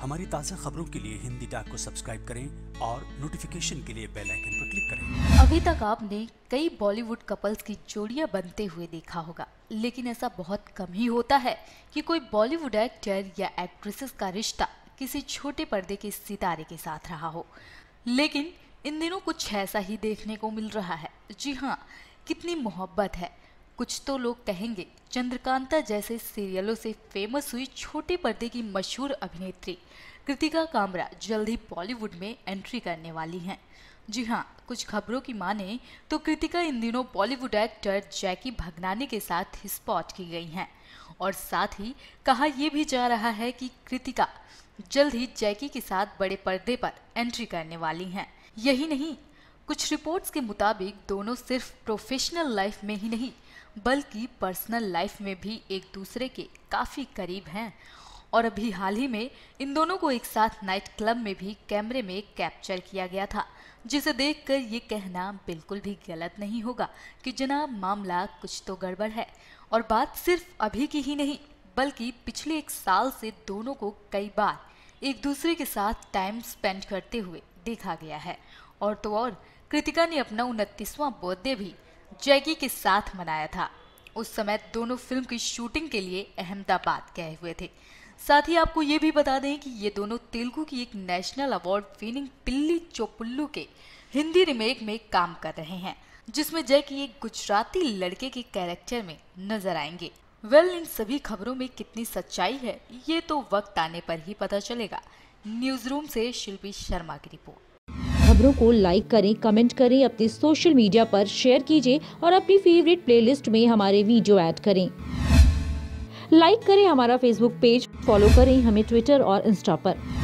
हमारी ताज़ा खबरों के लिए हिंदी डॉट को सब्सक्राइब करें और नोटिफिकेशन के लिए बेल आइकन पर क्लिक करें अभी तक आपने कई बॉलीवुड कपल्स की जोड़ियां बनते हुए देखा होगा लेकिन ऐसा बहुत कम ही होता है कि कोई बॉलीवुड एक्टर या एक्ट्रेसेस का रिश्ता किसी छोटे पर्दे के सितारे के साथ रहा हो लेकिन इन दिनों कुछ ऐसा ही देखने को मिल रहा है जी हाँ कितनी मोहब्बत है कुछ तो लोग कहेंगे चंद्रकांता जैसे सीरियलों से फेमस हुई छोटे पर्दे की मशहूर अभिनेत्री कृतिका कामरा जल्द ही बॉलीवुड में एंट्री करने वाली हैं जी हाँ कुछ खबरों की माने तो कृतिका इन दिनों बॉलीवुड एक्टर जैकी भगनानी के साथ स्पॉट की गई हैं और साथ ही कहा यह भी जा रहा है कि कृतिका जल्द ही जैकी के साथ बड़े पर्दे पर एंट्री करने वाली हैं यही नहीं कुछ रिपोर्ट्स के मुताबिक दोनों सिर्फ प्रोफेशनल लाइफ में ही नहीं बल्कि पर्सनल लाइफ में भी एक दूसरे के काफ़ी करीब हैं और अभी हाल ही में इन दोनों को एक साथ नाइट क्लब में भी कैमरे में कैप्चर किया गया था जिसे देखकर ये कहना बिल्कुल भी गलत नहीं होगा कि जनाब मामला कुछ तो गड़बड़ है और बात सिर्फ अभी की ही नहीं बल्कि पिछले एक साल से दोनों को कई बार एक दूसरे के साथ टाइम स्पेंड करते हुए देखा गया है और तो और कृतिका ने अपना उनतीसवां बर्थडे भी जैकी के साथ मनाया था उस समय दोनों फिल्म की शूटिंग के लिए अहमदाबाद गए हुए थे साथ ही आपको ये भी बता दें कि ये दोनों तेलुगु की एक नेशनल अवार्ड विनिंग पिल्ली चोपुल्लू के हिंदी रिमेक में काम कर रहे हैं जिसमें जय की एक गुजराती लड़के के कैरेक्टर में नजर आएंगे वेल well, इन सभी खबरों में कितनी सच्चाई है ये तो वक्त आने पर ही पता चलेगा न्यूज रूम से शिल्पी शर्मा की रिपोर्ट खबरों को लाइक करें कमेंट करें अपने सोशल मीडिया पर शेयर कीजिए और अपनी फेवरेट प्लेलिस्ट में हमारे वीडियो ऐड करें लाइक करें हमारा फेसबुक पेज फॉलो करें हमें ट्विटर और इंस्टा पर